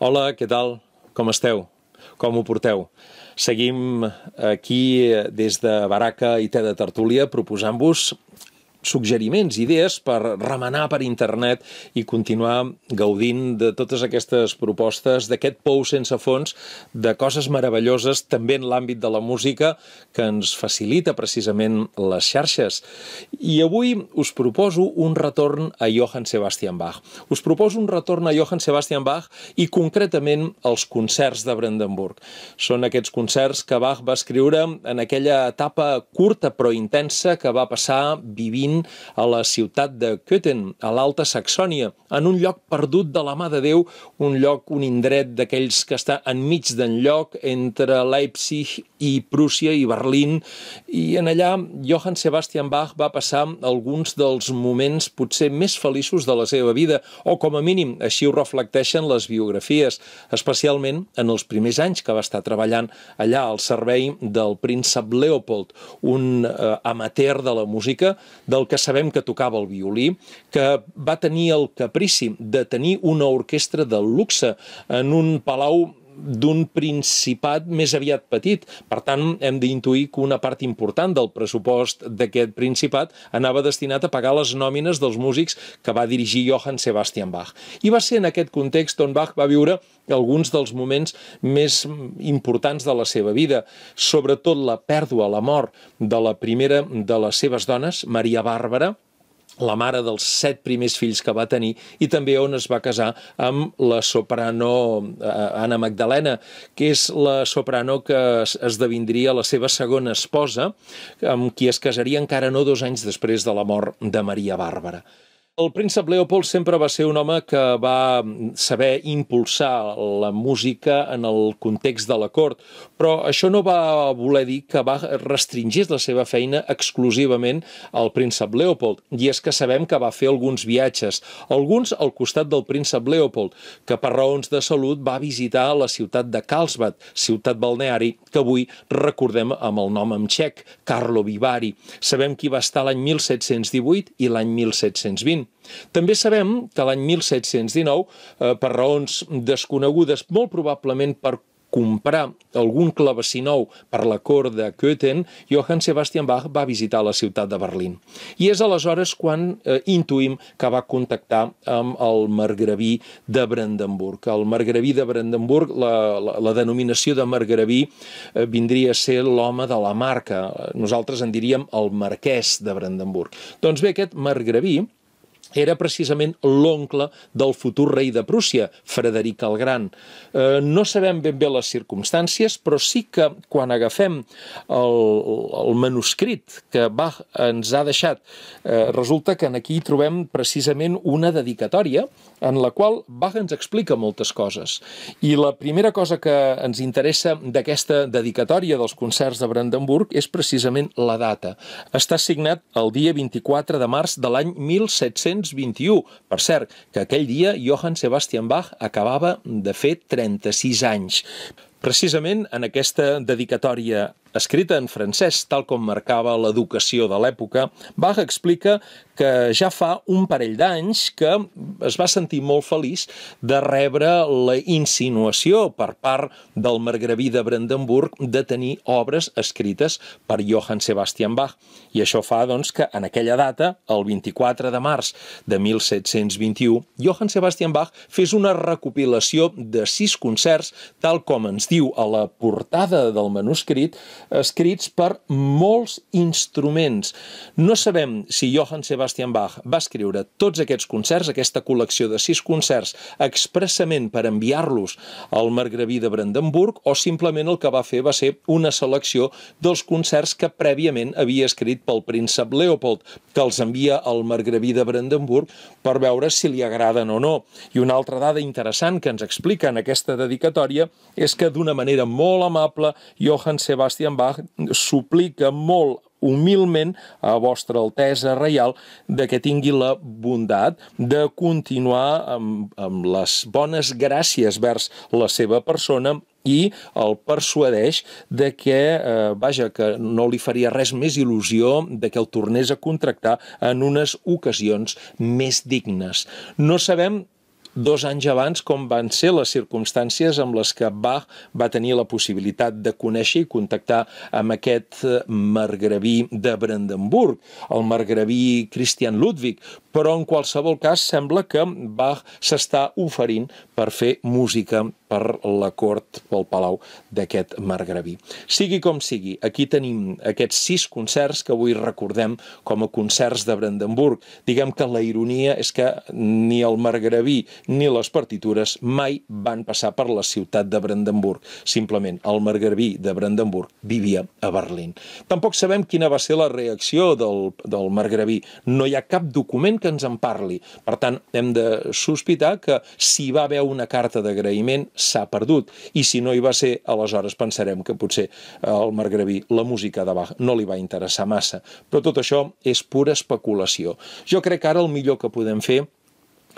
Hola, què tal? Com esteu? Com ho porteu? Seguim aquí des de Baraca i Té de Tertúlia proposant-vos suggeriments, idees per remenar per internet i continuar gaudint de totes aquestes propostes, d'aquest pou sense fons, de coses meravelloses també en l'àmbit de la música que ens facilita precisament les xarxes. I avui us proposo un retorn a Johann Sebastian Bach. Us proposo un retorn a Johann Sebastian Bach i concretament als concerts de Brandenburg. Són aquests concerts que Bach va escriure en aquella etapa curta però intensa que va passar vivint a la ciutat de Köthen, a l'Alta Saxònia, en un lloc perdut de la mà de Déu, un lloc, un indret d'aquells que està enmig d'enlloc entre Leipzig i Prússia i Berlín, i en allà Johann Sebastian Bach va passar passar alguns dels moments potser més feliços de la seva vida, o com a mínim així ho reflecteixen les biografies, especialment en els primers anys que va estar treballant allà al servei del príncep Leopold, un eh, amateur de la música, del que sabem que tocava el violí, que va tenir el caprici de tenir una orquestra de luxe en un palau d'un principat més aviat petit. Per tant, hem d'intuir que una part important del pressupost d'aquest principat anava destinat a pagar les nòmines dels músics que va dirigir Johann Sebastian Bach. I va ser en aquest context on Bach va viure alguns dels moments més importants de la seva vida, sobretot la pèrdua, la mort de la primera de les seves dones, Maria Bàrbara, la mare dels set primers fills que va tenir i també on es va casar amb la soprano eh, Anna Magdalena, que és la soprano que esdevindria la seva segona esposa, amb qui es casaria encara no dos anys després de la mort de Maria Bàrbara. El príncep Leopold sempre va ser un home que va saber impulsar la música en el context de la cort, però això no va voler dir que va restringir la seva feina exclusivament al príncep Leopold, i és que sabem que va fer alguns viatges, alguns al costat del príncep Leopold, que per raons de salut va visitar la ciutat de Carlsbad, ciutat balneari que avui recordem amb el nom en txec, Carlo Vivari. Sabem qui va estar l'any 1718 i l'any 1720, Berlín. També sabem que l'any 1719, eh, per raons desconegudes, molt probablement per comprar algun clavecí nou per la cort de Köthen, Johann Sebastian Bach va visitar la ciutat de Berlín. I és aleshores quan eh, intuïm que va contactar amb el margraví de Brandenburg. El margraví de Brandenburg, la, la, la denominació de margraví eh, vindria a ser l'home de la marca. Nosaltres en diríem el marquès de Brandenburg. Doncs bé, aquest margraví era precisament l'oncle del futur rei de Prússia, Frederic el Gran. Eh, no sabem ben bé les circumstàncies, però sí que quan agafem el, el manuscrit que Bach ens ha deixat, eh, resulta que en aquí trobem precisament una dedicatòria en la qual Bach ens explica moltes coses. I la primera cosa que ens interessa d'aquesta dedicatòria dels concerts de Brandenburg és precisament la data. Està signat el dia 24 de març de l'any 1700 1921. Per cert, que aquell dia Johann Sebastian Bach acabava de fer 36 anys. Precisament en aquesta dedicatòria escrita en francès, tal com marcava l'educació de l'època, Bach explica que ja fa un parell d'anys que es va sentir molt feliç de rebre la insinuació per part del margraví de Brandenburg de tenir obres escrites per Johann Sebastian Bach. I això fa doncs, que en aquella data, el 24 de març de 1721, Johann Sebastian Bach fes una recopilació de sis concerts, tal com ens diu a la portada del manuscrit, eh, escrits per molts instruments. No sabem si Johann Sebastian Bach va escriure tots aquests concerts, aquesta col·lecció de sis concerts, expressament per enviar-los al margraví de Brandenburg, o simplement el que va fer va ser una selecció dels concerts que prèviament havia escrit pel príncep Leopold, que els envia al margraví de Brandenburg per veure si li agraden o no. I una altra dada interessant que ens explica en aquesta dedicatòria és que d'una manera molt amable, Johann Sebastian Bach suplica molt humilment a vostra altesa reial de que tingui la bondat de continuar amb, amb les bones gràcies vers la seva persona i el persuadeix de que, eh, vaja, que no li faria res més il·lusió de que el tornés a contractar en unes ocasions més dignes. No sabem dos anys abans com van ser les circumstàncies amb les que Bach va tenir la possibilitat de conèixer i contactar amb aquest eh, margraví de Brandenburg, el margraví Christian Ludwig, però en qualsevol cas sembla que Bach s'està oferint per fer música per la cort, pel palau d'aquest margraví. Sigui com sigui, aquí tenim aquests sis concerts que avui recordem com a concerts de Brandenburg. Diguem que la ironia és que ni el margraví ni les partitures mai van passar per la ciutat de Brandenburg. Simplement, el margraví de Brandenburg vivia a Berlín. Tampoc sabem quina va ser la reacció del, del margraví. No hi ha cap document que ens en parli. Per tant, hem de sospitar que si va haver una carta d'agraïment, s'ha perdut. I si no hi va ser, aleshores pensarem que potser al eh, Margraví la música de Bach no li va interessar massa. Però tot això és pura especulació. Jo crec que ara el millor que podem fer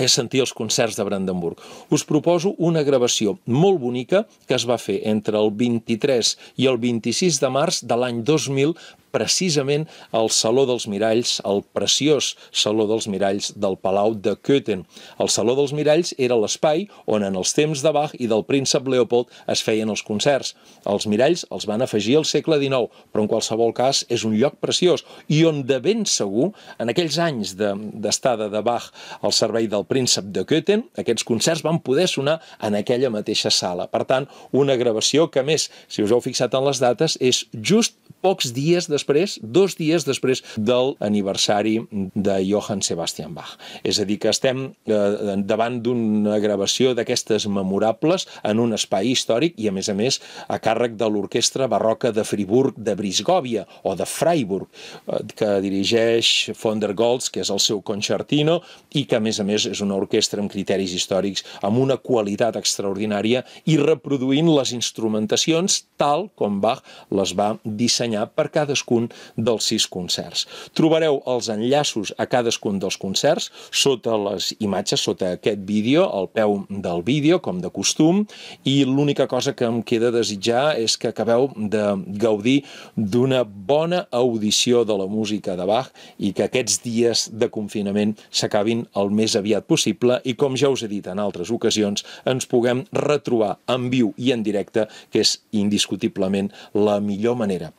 és sentir els concerts de Brandenburg. Us proposo una gravació molt bonica que es va fer entre el 23 i el 26 de març de l'any 2000 precisament al Saló dels Miralls, al preciós Saló dels Miralls del Palau de Köthen. El Saló dels Miralls era l'espai on en els temps de Bach i del príncep Leopold es feien els concerts. Els Miralls els van afegir al segle XIX, però en qualsevol cas és un lloc preciós i on de ben segur, en aquells anys d'estada de, de Bach al servei del del príncep de Köthen, aquests concerts van poder sonar en aquella mateixa sala. Per tant, una gravació que, més, si us heu fixat en les dates, és just pocs dies després, dos dies després del aniversari de Johann Sebastian Bach. És a dir, que estem eh, davant d'una gravació d'aquestes memorables en un espai històric i, a més a més, a càrrec de l'Orquestra Barroca de Friburg de Brisgòvia o de Freiburg, eh, que dirigeix von der Goltz, que és el seu concertino, i que, a més a més, és una orquestra amb criteris històrics, amb una qualitat extraordinària i reproduint les instrumentacions tal com Bach les va dissenyar guanyar per cadascun dels sis concerts. Trobareu els enllaços a cadascun dels concerts sota les imatges, sota aquest vídeo, al peu del vídeo, com de costum, i l'única cosa que em queda desitjar és que acabeu de gaudir d'una bona audició de la música de Bach i que aquests dies de confinament s'acabin el més aviat possible i, com ja us he dit en altres ocasions, ens puguem retrobar en viu i en directe, que és indiscutiblement la millor manera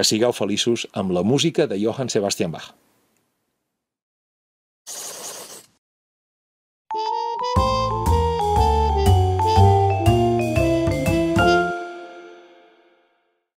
que sigueu feliços amb la música de Johann Sebastian Bach.